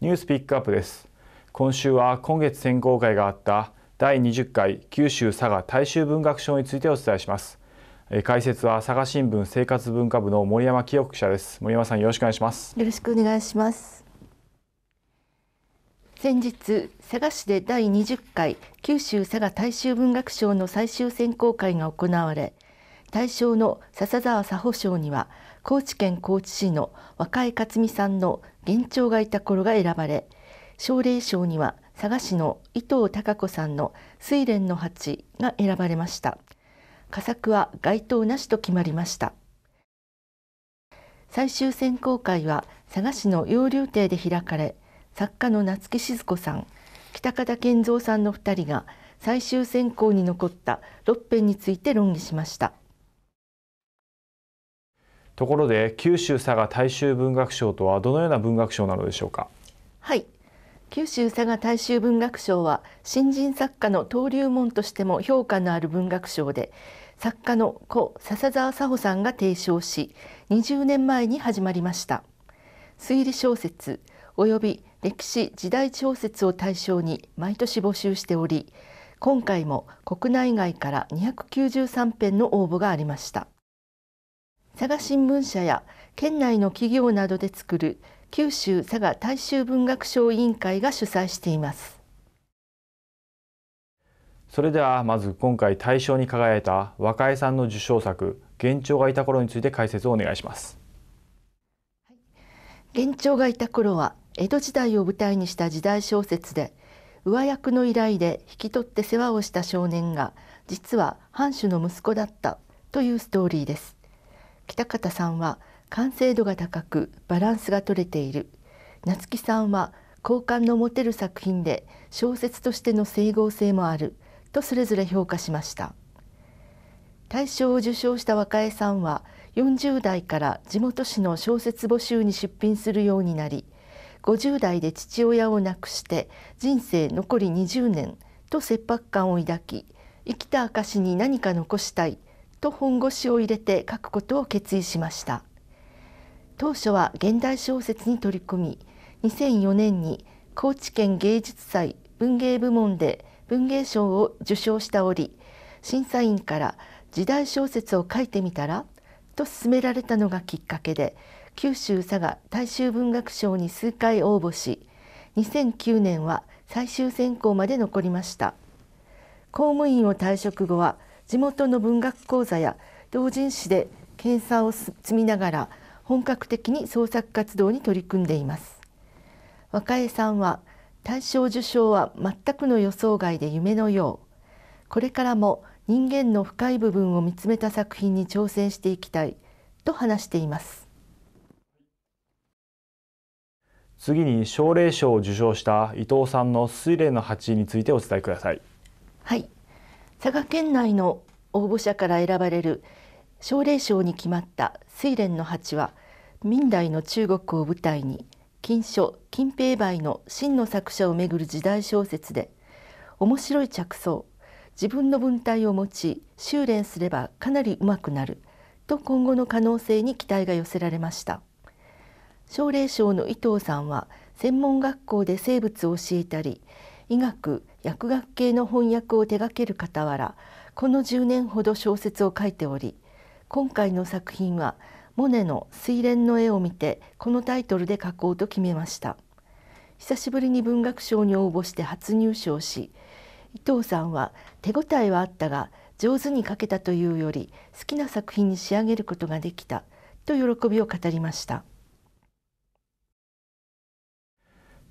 ニュースピックアップです今週は今月選考会があった第20回九州佐賀大衆文学賞についてお伝えします解説は佐賀新聞生活文化部の森山清記者です森山さんよろしくお願いしますよろしくお願いします先日佐賀市で第20回九州佐賀大衆文学賞の最終選考会が行われ大正の笹沢佐保賞には高知県高知市の若井克美さんの「現聴がいた頃」が選ばれ奨励賞には佐賀市の伊藤孝子さんの「睡蓮の鉢」が選ばれました佳作は該当なしと決まりました最終選考会は佐賀市の楊柳亭で開かれ作家の夏木静子さん北方健三さんの2人が最終選考に残った6編について論議しました。ところで九州佐賀大衆文学賞とはどのような文学賞なのでしょうかはい九州佐賀大衆文学賞は新人作家の登竜門としても評価のある文学賞で作家の子笹澤佐穂さんが提唱し20年前に始まりました推理小説及び歴史・時代小説を対象に毎年募集しており今回も国内外から293編の応募がありました佐賀新聞社や県内の企業などで作る九州佐賀大衆文学賞委員会が主催していますそれではまず今回大賞に輝いた若江さんの受賞作「幻聴がいた頃」について解説をお願いします。幻聴がいた頃は江戸時代を舞台にした時代小説で上役の依頼で引き取って世話をした少年が実は藩主の息子だったというストーリーです北方さんは完成度が高くバランスが取れている夏木さんは好感の持てる作品で小説としての整合性もあるとそれぞれ評価しました大賞を受賞した若江さんは40代から地元紙の小説募集に出品するようになり50代で父親を亡くして人生残り20年と切迫感を抱き生きた証に何か残したいと本腰を入れて書くことを決意しました当初は現代小説に取り組み2004年に高知県芸術祭文芸部門で文芸賞を受賞したり審査員から時代小説を書いてみたらと勧められたのがきっかけで九州佐賀大衆文学賞に数回応募し2009年は最終選考まで残りました公務員を退職後は地元の文学講座や同人誌で研査を積みながら本格的に創作活動に取り組んでいます若江さんは大賞受賞は全くの予想外で夢のようこれからも人間の深い部分を見つめた作品に挑戦していきたいと話しています次に奨励賞を受賞した伊藤さんの「水蓮の鉢」についてお伝えくださいはい佐賀県内の応募者から選ばれる奨励賞に決まった「睡蓮の鉢」は明代の中国を舞台に金書金平梅の真の作者をめぐる時代小説で面白い着想自分の文体を持ち修練すればかなりうまくなると今後の可能性に期待が寄せられました奨励賞の伊藤さんは専門学校で生物を教えたり医学薬学系の翻訳を手掛ける傍らこの10年ほど小説を書いており今回の作品はモネの「睡蓮」の絵を見てこのタイトルで書こうと決めました久しぶりに文学賞に応募して初入賞し伊藤さんは手応えはあったが上手に書けたというより好きな作品に仕上げることができたと喜びを語りました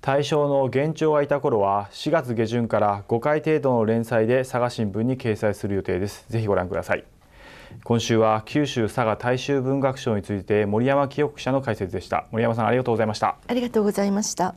対象の現長がいた頃は4月下旬から5回程度の連載で佐賀新聞に掲載する予定ですぜひご覧ください今週は九州佐賀大衆文学賞について森山清記者の解説でした森山さんありがとうございましたありがとうございました